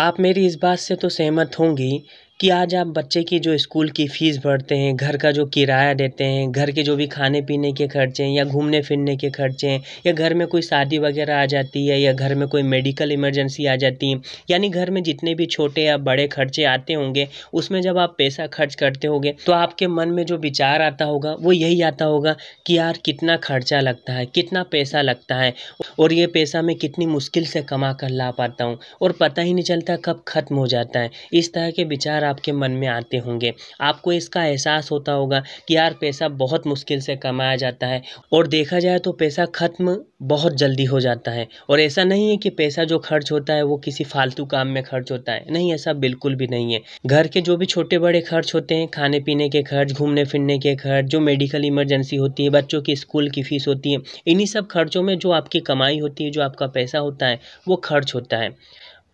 आप मेरी इस बात से तो सहमत होंगी कि आज आप बच्चे की जो स्कूल की फ़ीस भरते हैं घर का जो किराया देते हैं घर के जो भी खाने पीने के खर्चे हैं या घूमने फिरने के खर्चे हैं या घर में कोई शादी वगैरह आ जाती है या घर में कोई मेडिकल इमरजेंसी आ जाती है यानी घर में जितने भी छोटे या बड़े खर्चे आते होंगे उसमें जब आप पैसा खर्च करते होंगे तो आपके मन में जो विचार आता होगा वो यही आता होगा कि यार कितना खर्चा लगता है कितना पैसा लगता है और ये पैसा मैं कितनी मुश्किल से कमा कर ला पाता हूँ और पता ही नहीं चलता कब ख़त्म हो जाता है इस तरह के विचार आपके मन में आते होंगे आपको इसका एहसास होता होगा कि यार पैसा बहुत मुश्किल से कमाया जाता है और देखा जाए तो पैसा ख़त्म बहुत जल्दी हो जाता है और ऐसा नहीं है कि पैसा जो खर्च होता है वो किसी फालतू काम में खर्च होता है नहीं ऐसा बिल्कुल भी नहीं है घर के जो भी छोटे बड़े खर्च होते हैं खाने पीने के खर्च घूमने फिरने के खर्च जो मेडिकल इमरजेंसी होती है बच्चों की स्कूल की फ़ीस होती है इन्हीं सब खर्चों में जो आपकी कमाई होती है जो आपका पैसा होता है वो खर्च होता है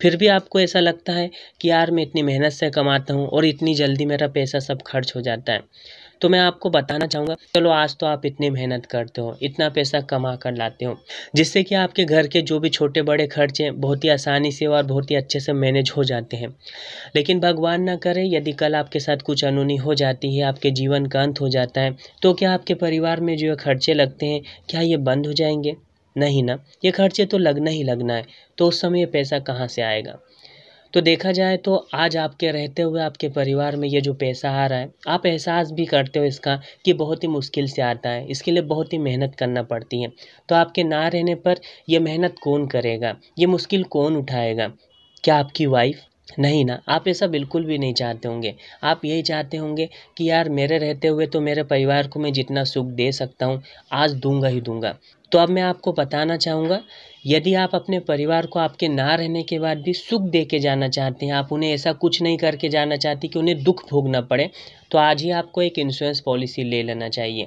फिर भी आपको ऐसा लगता है कि यार मैं इतनी मेहनत से कमाता हूँ और इतनी जल्दी मेरा पैसा सब खर्च हो जाता है तो मैं आपको बताना चाहूँगा चलो आज तो आप इतनी मेहनत करते हो इतना पैसा कमा कर लाते हो जिससे कि आपके घर के जो भी छोटे बड़े खर्च हैं बहुत ही आसानी से और बहुत ही अच्छे से मैनेज हो जाते हैं लेकिन भगवान ना करे यदि कल आपके साथ कुछ अनुनी हो जाती है आपके जीवन का अंत हो जाता है तो क्या आपके परिवार में जो खर्चे लगते हैं क्या ये बंद हो जाएंगे नहीं ना ये खर्चे तो लगना ही लगना है तो उस समय ये पैसा कहाँ से आएगा तो देखा जाए तो आज आपके रहते हुए आपके परिवार में ये जो पैसा आ रहा है आप एहसास भी करते हो इसका कि बहुत ही मुश्किल से आता है इसके लिए बहुत ही मेहनत करना पड़ती है तो आपके ना रहने पर यह मेहनत कौन करेगा ये मुश्किल कौन उठाएगा क्या आपकी वाइफ नहीं ना आप ऐसा बिल्कुल भी नहीं चाहते होंगे आप यही चाहते होंगे कि यार मेरे रहते हुए तो मेरे परिवार को मैं जितना सुख दे सकता हूँ आज दूंगा ही दूंगा तो अब मैं आपको बताना चाहूँगा यदि आप अपने परिवार को आपके ना रहने के बाद भी सुख दे के जाना चाहते हैं आप उन्हें ऐसा कुछ नहीं करके जाना चाहते कि उन्हें दुख भोगना पड़े तो आज ही आपको एक इंश्योरेंस पॉलिसी ले लेना चाहिए